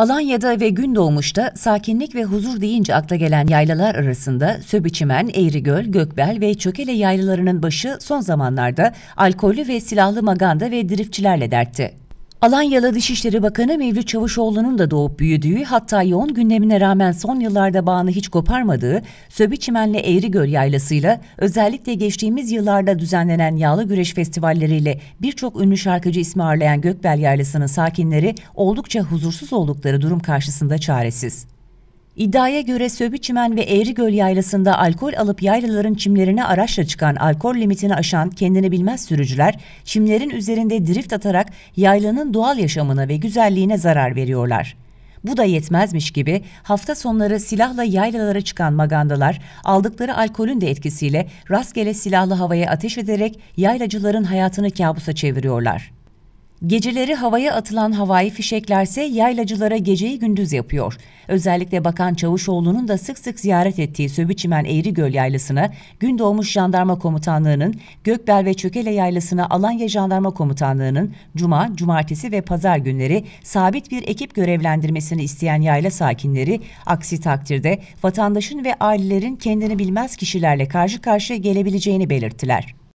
Alanya'da ve Gündoğmuş'ta sakinlik ve huzur deyince akla gelen yaylalar arasında Söbiçimen, Eğrigöl, Gökbel ve Çökele yaylalarının başı son zamanlarda alkollü ve silahlı maganda ve driftçilerle dertti. Alanyalı Dışişleri Bakanı Mevlüt Çavuşoğlu'nun da doğup büyüdüğü hatta yoğun gündemine rağmen son yıllarda bağını hiç koparmadığı Söbiçimen'le Eğrigöl Yaylası'yla özellikle geçtiğimiz yıllarda düzenlenen yağlı güreş festivalleriyle birçok ünlü şarkıcı ismi ağırlayan Gökbel Yaylası'nın sakinleri oldukça huzursuz oldukları durum karşısında çaresiz. İddiaya göre Söbüçimen ve Eğrigöl yaylasında alkol alıp yaylaların çimlerine araçla çıkan alkol limitini aşan kendini bilmez sürücüler, çimlerin üzerinde drift atarak yaylanın doğal yaşamına ve güzelliğine zarar veriyorlar. Bu da yetmezmiş gibi hafta sonları silahla yaylalara çıkan magandalar aldıkları alkolün de etkisiyle rastgele silahlı havaya ateş ederek yaylacıların hayatını kabusa çeviriyorlar. Geceleri havaya atılan havai fişeklerse yaylacılara geceyi gündüz yapıyor. Özellikle Bakan Çavuşoğlu'nun da sık sık ziyaret ettiği Söbüçimen Eğri Göl Yaylası'na, Gündoğmuş Jandarma Komutanlığı'nın, Gökbel ve Çökele Yaylası'na Alanya Jandarma Komutanlığı'nın cuma, cumartesi ve pazar günleri sabit bir ekip görevlendirmesini isteyen yayla sakinleri, aksi takdirde vatandaşın ve ailelerin kendini bilmez kişilerle karşı karşıya gelebileceğini belirttiler.